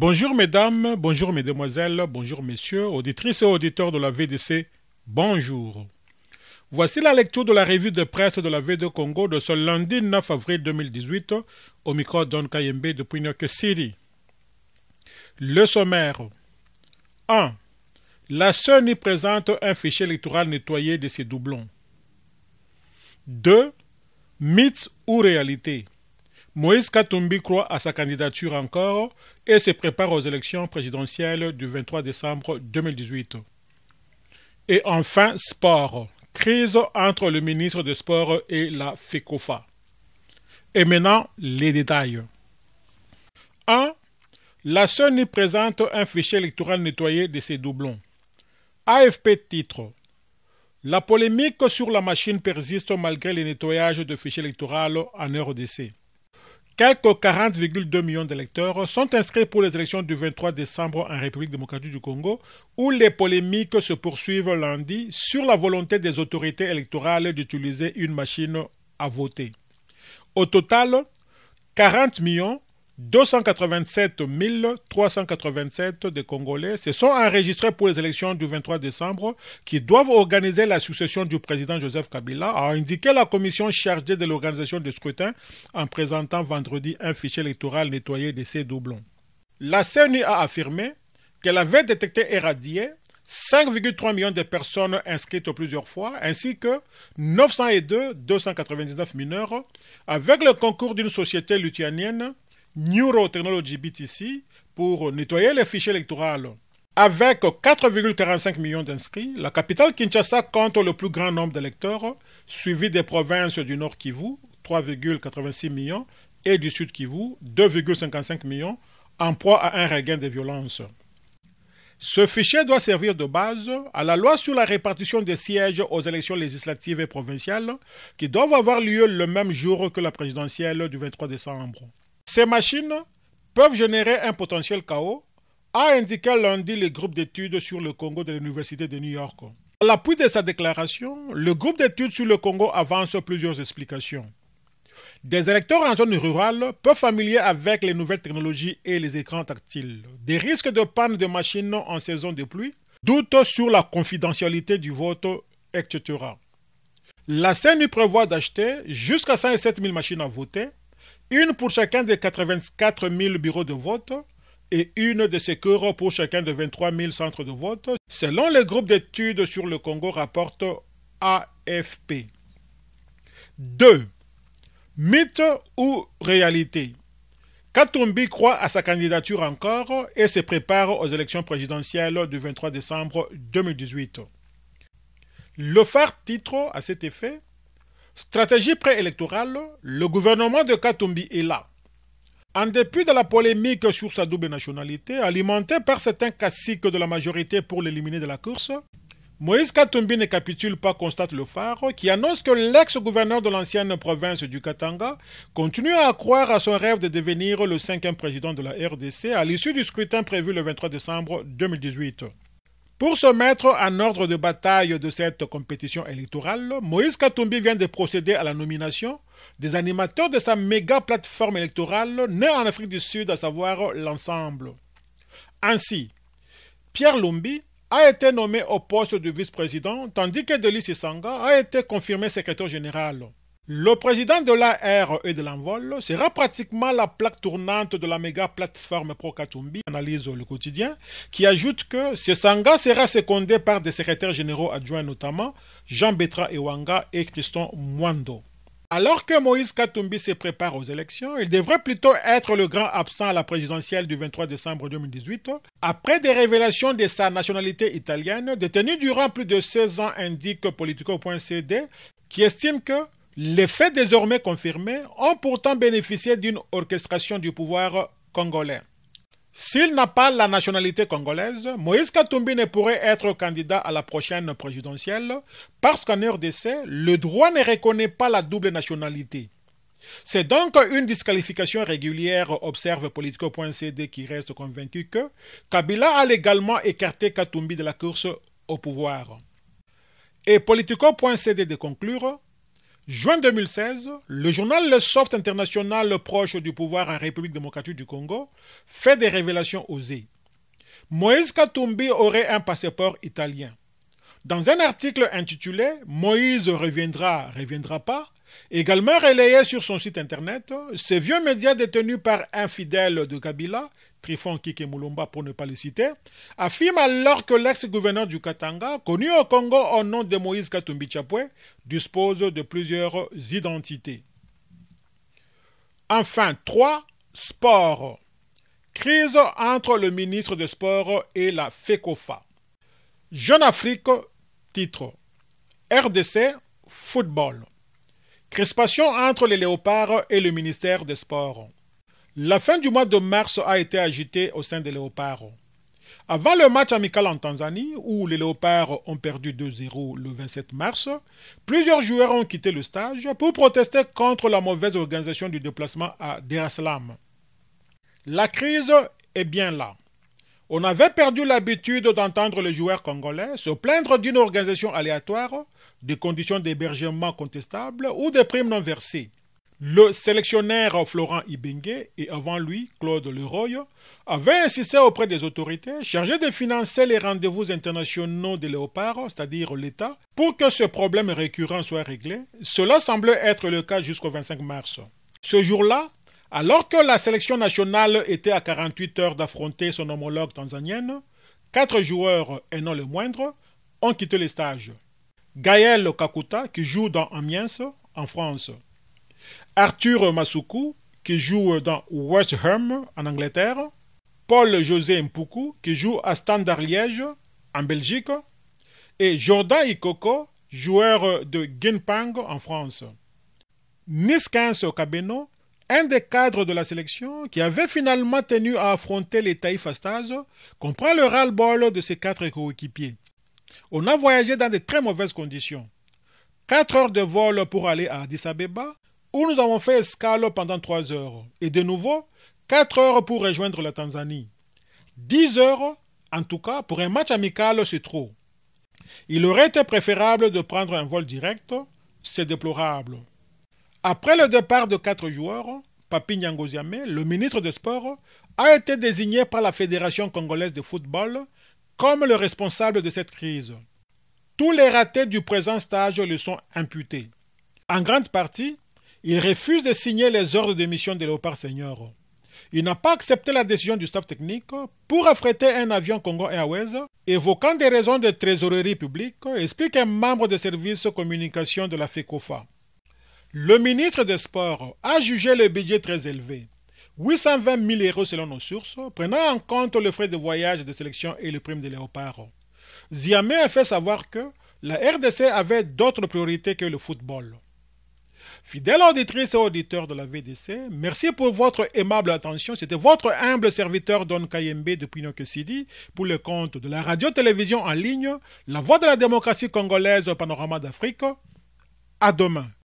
Bonjour mesdames, bonjour mesdemoiselles, bonjour messieurs, auditrices et auditeurs de la VDC, bonjour. Voici la lecture de la revue de presse de la v Congo de ce lundi 9 avril 2018 au micro d'On Kayembe depuis New Le sommaire 1. La CENI présente un fichier électoral nettoyé de ses doublons. 2. Mythes ou réalité Moïse Katumbi croit à sa candidature encore et se prépare aux élections présidentielles du 23 décembre 2018. Et enfin, sport. Crise entre le ministre de sport et la FECOFA. Et maintenant, les détails. 1. La CENI présente un fichier électoral nettoyé de ses doublons. AFP titre. La polémique sur la machine persiste malgré les nettoyages de fichiers électoraux en RDC. Quelques 40,2 millions d'électeurs sont inscrits pour les élections du 23 décembre en République démocratique du Congo, où les polémiques se poursuivent lundi sur la volonté des autorités électorales d'utiliser une machine à voter. Au total, 40 millions 287 387 de Congolais se sont enregistrés pour les élections du 23 décembre qui doivent organiser la succession du président Joseph Kabila, a indiqué la commission chargée de l'organisation du scrutin en présentant vendredi un fichier électoral nettoyé de ces doublons. La CNI a affirmé qu'elle avait détecté et radié 5,3 millions de personnes inscrites plusieurs fois, ainsi que 902 299 mineurs, avec le concours d'une société lituanienne Neurotechnology BTC pour nettoyer les fichiers électoraux. Avec 4,45 millions d'inscrits, la capitale Kinshasa compte le plus grand nombre d'électeurs, suivi des provinces du Nord Kivu, 3,86 millions, et du Sud Kivu, 2,55 millions, en proie à un regain de violence. Ce fichier doit servir de base à la loi sur la répartition des sièges aux élections législatives et provinciales qui doivent avoir lieu le même jour que la présidentielle du 23 décembre. Ces machines peuvent générer un potentiel chaos, a indiqué lundi le groupe d'études sur le Congo de l'Université de New York. À l'appui de sa déclaration, le groupe d'études sur le Congo avance plusieurs explications. Des électeurs en zone rurale, peu familiers avec les nouvelles technologies et les écrans tactiles, des risques de panne de machines en saison de pluie, doutes sur la confidentialité du vote, etc. La CNU prévoit d'acheter jusqu'à 107 000 machines à voter, une pour chacun des 84 000 bureaux de vote et une de sécurité pour chacun des 23 000 centres de vote, selon le groupe d'études sur le Congo rapporte AFP. 2. Mythe ou réalité Katumbi croit à sa candidature encore et se prépare aux élections présidentielles du 23 décembre 2018. Le phare titre à cet effet Stratégie préélectorale, le gouvernement de Katumbi est là. En dépit de la polémique sur sa double nationalité, alimentée par certains caciques de la majorité pour l'éliminer de la course, Moïse Katumbi ne capitule pas, constate le phare, qui annonce que l'ex-gouverneur de l'ancienne province du Katanga continue à croire à son rêve de devenir le cinquième président de la RDC à l'issue du scrutin prévu le 23 décembre 2018. Pour se mettre en ordre de bataille de cette compétition électorale, Moïse Katumbi vient de procéder à la nomination des animateurs de sa méga plateforme électorale née en Afrique du Sud, à savoir l'ensemble. Ainsi, Pierre Lumbi a été nommé au poste de vice-président, tandis que Delice Sanga a été confirmé secrétaire général. Le président de la e et de l'envol sera pratiquement la plaque tournante de la méga plateforme Pro-Katumbi, analyse le quotidien, qui ajoute que ce Sanga sera secondé par des secrétaires généraux adjoints notamment Jean Betra Ewanga et Christian Mwando. Alors que Moïse Katumbi se prépare aux élections, il devrait plutôt être le grand absent à la présidentielle du 23 décembre 2018, après des révélations de sa nationalité italienne, détenue durant plus de 16 ans, indique Politico.cd, qui estime que les faits désormais confirmés ont pourtant bénéficié d'une orchestration du pouvoir congolais. S'il n'a pas la nationalité congolaise, Moïse Katumbi ne pourrait être candidat à la prochaine présidentielle parce qu'en d'essai, le droit ne reconnaît pas la double nationalité. C'est donc une disqualification régulière, observe Politico.cd qui reste convaincu que Kabila a légalement écarté Katumbi de la course au pouvoir. Et Politico.cd de conclure, Juin 2016, le journal Le Soft International proche du pouvoir en République démocratique du Congo fait des révélations osées. Moïse Katumbi aurait un passeport italien. Dans un article intitulé Moïse reviendra, reviendra pas, également relayé sur son site internet, ces vieux médias détenus par infidèles de Kabila Trifon Kike pour ne pas le citer, affirme alors que l'ex-gouverneur du Katanga, connu au Congo au nom de Moïse Katumbi dispose de plusieurs identités. Enfin, trois, sport. Crise entre le ministre de sport et la FECOFA. Jeune Afrique, titre. RDC, football. Crispation entre les léopards et le ministère des Sports. La fin du mois de mars a été agitée au sein des Léopards. Avant le match amical en Tanzanie, où les Léopards ont perdu 2-0 le 27 mars, plusieurs joueurs ont quitté le stage pour protester contre la mauvaise organisation du déplacement à Dar La crise est bien là. On avait perdu l'habitude d'entendre les joueurs congolais se plaindre d'une organisation aléatoire, des conditions d'hébergement contestables ou des primes non versées. Le sélectionnaire Florent Ibengue et avant lui Claude Leroy avaient insisté auprès des autorités chargées de financer les rendez-vous internationaux de léopards, c'est-à-dire l'État, pour que ce problème récurrent soit réglé. Cela semblait être le cas jusqu'au 25 mars. Ce jour-là, alors que la sélection nationale était à 48 heures d'affronter son homologue tanzanienne, quatre joueurs, et non le moindre, ont quitté les stages. Gaël Kakuta, qui joue dans Amiens, en France, Arthur Masuku, qui joue dans West Ham en Angleterre, Paul-José Mpoukou, qui joue à Standard Liège en Belgique, et Jordan Ikoko, joueur de Guinpang en France. Niskens Kabeno, un des cadres de la sélection qui avait finalement tenu à affronter les Taïfa comprend le ras-le-bol de ses quatre coéquipiers. On a voyagé dans de très mauvaises conditions. Quatre heures de vol pour aller à Addis Abeba, où nous avons fait escale pendant trois heures et de nouveau quatre heures pour rejoindre la Tanzanie. Dix heures, en tout cas, pour un match amical, c'est trop. Il aurait été préférable de prendre un vol direct, c'est déplorable. Après le départ de quatre joueurs, Papi Nyangoziame, le ministre des Sports, a été désigné par la Fédération congolaise de football comme le responsable de cette crise. Tous les ratés du présent stage lui sont imputés. En grande partie, il refuse de signer les ordres de mission de Léopard Senior. Il n'a pas accepté la décision du staff technique pour affréter un avion Congo Airways, évoquant des raisons de trésorerie publique, explique un membre des services communication de la FECOFA. Le ministre des Sports a jugé le budget très élevé, 820 000 euros selon nos sources, prenant en compte le frais de voyage de sélection et les primes de léopard. Ziamé a fait savoir que la RDC avait d'autres priorités que le football. Fidèle auditrice et auditeur de la VDC, merci pour votre aimable attention. C'était votre humble serviteur Don Kayembe de Pinocchio City pour le compte de la radio-télévision en ligne, La Voix de la démocratie congolaise au panorama d'Afrique. À demain.